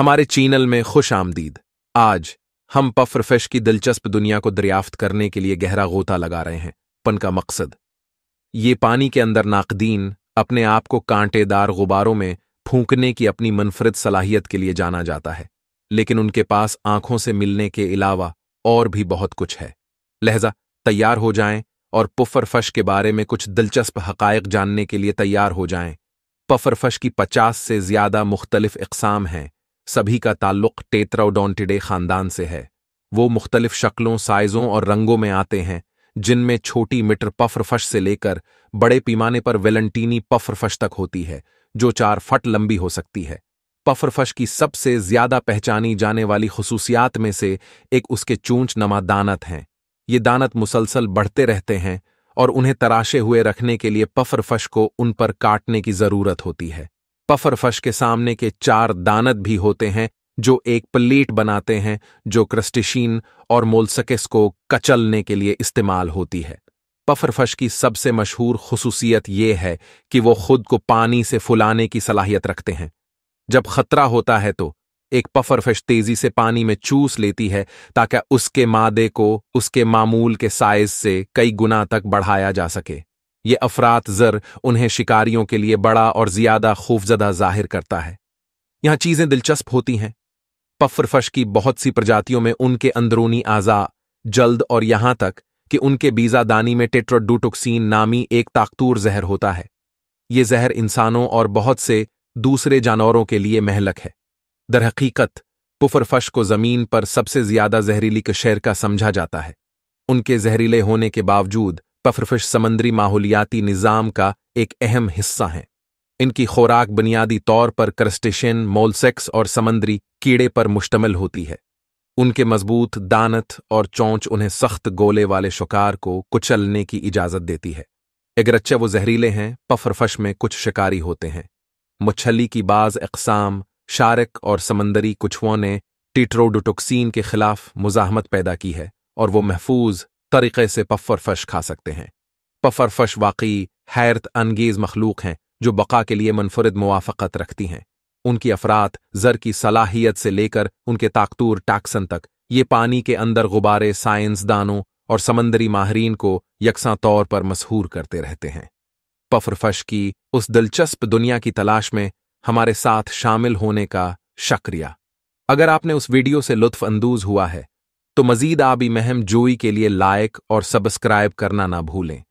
हमारे चैनल में खुश आमदीद आज हम फिश की दिलचस्प दुनिया को दरियाफ्त करने के लिए गहरा गोता लगा रहे हैं पन का मकसद ये पानी के अंदर नाकदीन अपने आप को कांटेदार गुबारों में फूंकने की अपनी मनफरद सलाहियत के लिए जाना जाता है लेकिन उनके पास आंखों से मिलने के अलावा और भी बहुत कुछ है लहजा तैयार हो जाएं और फश के बारे में कुछ दिलचस्प हकायक जानने के लिए तैयार हो जाएं। पफरफश की पचास से ज्यादा मुख्तलिफ इकसाम हैं सभी का ताल्लुक टेत्राउडोंटिडे खानदान से है वो मुख्तलिफ शक्लों साइज़ों और रंगों में आते हैं जिनमें छोटी मिटर पफरफश से लेकर बड़े पैमाने पर वेलेंटीनी पफरफश तक होती है जो चार फट लंबी हो सकती है पफरफश की सबसे ज्यादा पहचानी जाने वाली खसूसियात में से एक उसके चूंच नमा दानत हैं ये दानत मुसलसल बढ़ते रहते हैं और उन्हें तराशे हुए रखने के लिए पफरफश को उन पर काटने की जरूरत होती है पफरफश के सामने के चार दानत भी होते हैं जो एक प्लेट बनाते हैं जो क्रस्टिशीन और मोलसकेस को कचलने के लिए इस्तेमाल होती है पफरफश की सबसे मशहूर खसूसियत यह है कि वो खुद को पानी से फुलाने की सलाहियत रखते हैं जब खतरा होता है तो एक पफरफश तेजी से पानी में चूस लेती है ताकि उसके मादे को उसके मामूल के साइज से कई गुना तक बढ़ाया जा सके ये अफरात जर उन्हें शिकारियों के लिए बड़ा और ज्यादा खूफजदा जाहिर करता है यहां चीजें दिलचस्प होती हैं पफरफश की बहुत सी प्रजातियों में उनके अंदरूनी आजा जल्द और यहां तक कि उनके बीजादानी में टेट्रोडूटोक्सीन नामी एक ताकतूर जहर होता है ये जहर इंसानों और बहुत से दूसरे जानवरों के लिए महलक है दरहकीकत पुफरफश को जमीन पर सबसे ज्यादा जहरीली कशहर का समझा जाता है उनके जहरीले होने के बावजूद पफरफिश समंदरी माहौलियाती निज़ाम का एक अहम हिस्सा हैं इनकी खुराक बुनियादी तौर पर क्रस्टेशियन मोलसेक्स और समंदरी कीड़े पर मुश्तमल होती है उनके मजबूत दानत और चौंच उन्हें सख्त गोले वाले शिकार को कुचलने की इजाज़त देती है अगरचे वो जहरीले हैं पफरफश में कुछ शिकारी होते हैं मछली की बाज अकसाम शारक और समंदरी कुछुओं ने टीट्रोडोटोक्सिन के खिलाफ मुजाहमत पैदा की है और वो महफूज तरीके से फश खा सकते हैं फश वाकई हैरत अनगेज मखलूक हैं जो बका के लिए मनफरद मुआफ़त रखती हैं उनकी अफरात जर की सलाहियत से लेकर उनके ताकतूर टैक्सन तक ये पानी के अंदर गुबारे साइंसदानों और समंदरी माहरीन को यकसा तौर पर मशहूर करते रहते हैं पफरफश की उस दिलचस्प दुनिया की तलाश में हमारे साथ शामिल होने का शक्रिया अगर आपने उस वीडियो से लुत्फ अंदूज हुआ है तो मजीद आबी महम जोई के लिए लाइक और सब्सक्राइब करना ना भूलें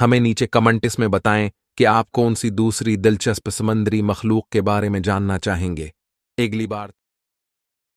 हमें नीचे कमेंट में बताएं कि आप कौन सी दूसरी दिलचस्प समंदरी मखलूक के बारे में जानना चाहेंगे अगली बार